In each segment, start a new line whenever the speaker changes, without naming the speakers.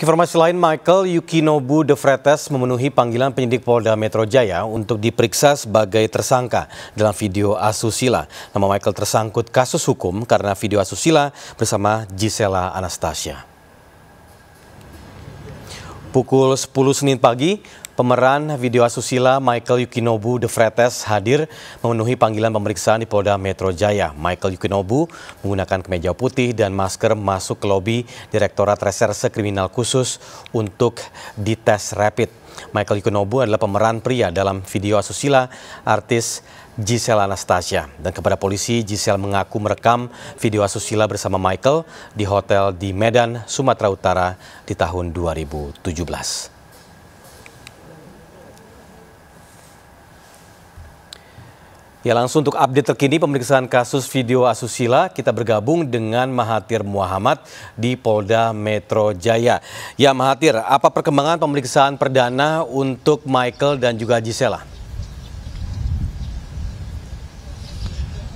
Informasi lain, Michael Yukinobu De Fretes memenuhi panggilan penyidik Polda Metro Jaya untuk diperiksa sebagai tersangka dalam video asusila. Nama Michael tersangkut kasus hukum karena video asusila bersama Gisela Anastasia. Pukul 10 Senin pagi, Pemeran video asusila Michael Yukinobu De Fretes hadir memenuhi panggilan pemeriksaan di Polda Metro Jaya. Michael Yukinobu menggunakan kemeja putih dan masker masuk ke lobi Direktorat Reserse Kriminal Khusus untuk dites rapid. Michael Yukinobu adalah pemeran pria dalam video asusila artis Giselle Anastasia. Dan kepada polisi, Giselle mengaku merekam video asusila bersama Michael di hotel di Medan, Sumatera Utara di tahun 2017. Ya langsung untuk update terkini pemeriksaan kasus video asusila kita bergabung dengan Mahathir Muhammad di Polda Metro Jaya. Ya Mahathir, apa perkembangan pemeriksaan perdana untuk Michael dan juga Gisela?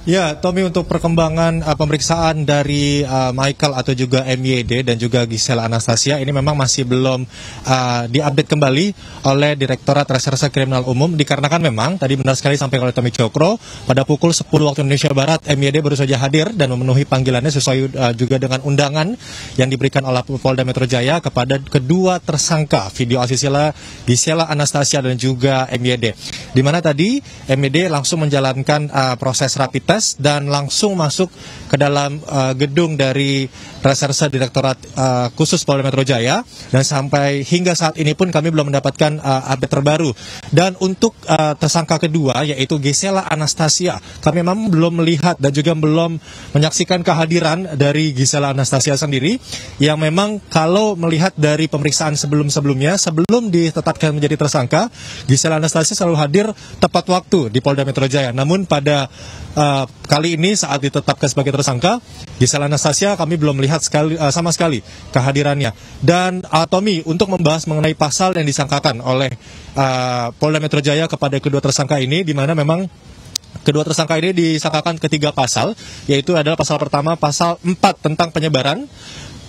Ya, Tommy untuk perkembangan uh, pemeriksaan dari uh, Michael atau juga MYD dan juga Gisela Anastasia ini memang masih belum uh, diupdate kembali oleh Direktorat Reserse Kriminal Umum dikarenakan memang tadi benar sekali sampai oleh Tommy Cokro pada pukul 10 waktu Indonesia Barat MYD baru saja hadir dan memenuhi panggilannya sesuai uh, juga dengan undangan yang diberikan oleh Polda Metro Jaya kepada kedua tersangka video asusila Gisela Anastasia dan juga MYD di mana tadi MED langsung menjalankan uh, proses rapid test dan langsung masuk ke dalam uh, gedung dari Reserse Direktorat uh, Khusus Polda Metro Jaya dan sampai hingga saat ini pun kami belum mendapatkan uh, update terbaru. Dan untuk uh, tersangka kedua yaitu Gisela Anastasia, kami memang belum melihat dan juga belum menyaksikan kehadiran dari Gisela Anastasia sendiri yang memang kalau melihat dari pemeriksaan sebelum-sebelumnya sebelum ditetapkan menjadi tersangka, Gisela Anastasia selalu hadir hadir tepat waktu di Polda Metro Jaya. Namun pada uh, kali ini saat ditetapkan sebagai tersangka, Gisela Anastasia kami belum melihat sekali, uh, sama sekali kehadirannya. Dan uh, Tommy, untuk membahas mengenai pasal yang disangkakan oleh uh, Polda Metro Jaya kepada kedua tersangka ini, di mana memang Kedua tersangka ini disangkakan ketiga pasal, yaitu adalah pasal pertama pasal 4 tentang penyebaran,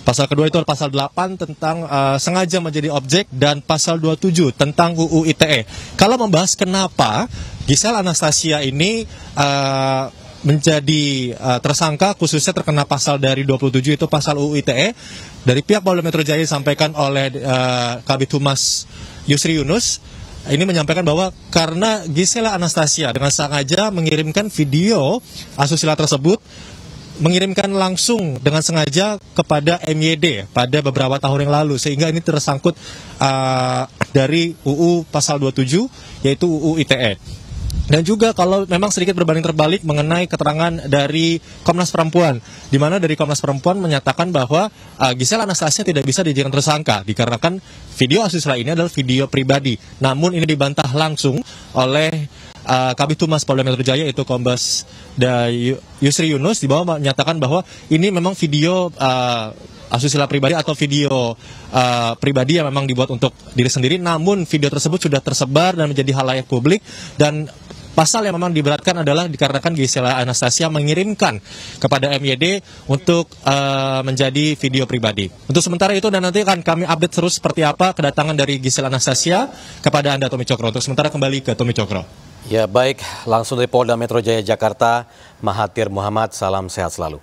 Pasal kedua itu adalah pasal 8 tentang uh, sengaja menjadi objek dan pasal 27 tentang UU ITE. Kalau membahas kenapa Gisel Anastasia ini uh, menjadi uh, tersangka khususnya terkena pasal dari 27 itu pasal UU ITE dari pihak Polda Metro Jaya disampaikan oleh uh, Kabit Humas Yusri Yunus ini menyampaikan bahwa karena Gisela Anastasia dengan sengaja mengirimkan video asusila tersebut mengirimkan langsung dengan sengaja kepada MYD pada beberapa tahun yang lalu sehingga ini tersangkut uh, dari UU pasal 27 yaitu UU ITE. Dan juga kalau memang sedikit berbanding terbalik mengenai keterangan dari Komnas Perempuan, di mana dari Komnas Perempuan menyatakan bahwa uh, Gisel Anastasia tidak bisa dijadikan tersangka dikarenakan video asusila ini adalah video pribadi. Namun ini dibantah langsung oleh uh, Kabit Humas Polda Metro Jaya itu Kombes Yusri Yunus di bawah menyatakan bahwa ini memang video uh, asusila pribadi atau video uh, pribadi yang memang dibuat untuk diri sendiri namun video tersebut sudah tersebar dan menjadi hal halayak publik dan Pasal yang memang diberatkan adalah dikarenakan Gisela Anastasia mengirimkan kepada MYD untuk uh, menjadi video pribadi. Untuk sementara itu dan nanti akan kami update terus seperti apa kedatangan dari Gisela Anastasia kepada Anda Tommy Cokro. Untuk sementara kembali ke Tommy Cokro.
Ya baik, langsung dari Polda Metro Jaya Jakarta, Mahathir Muhammad, salam sehat selalu.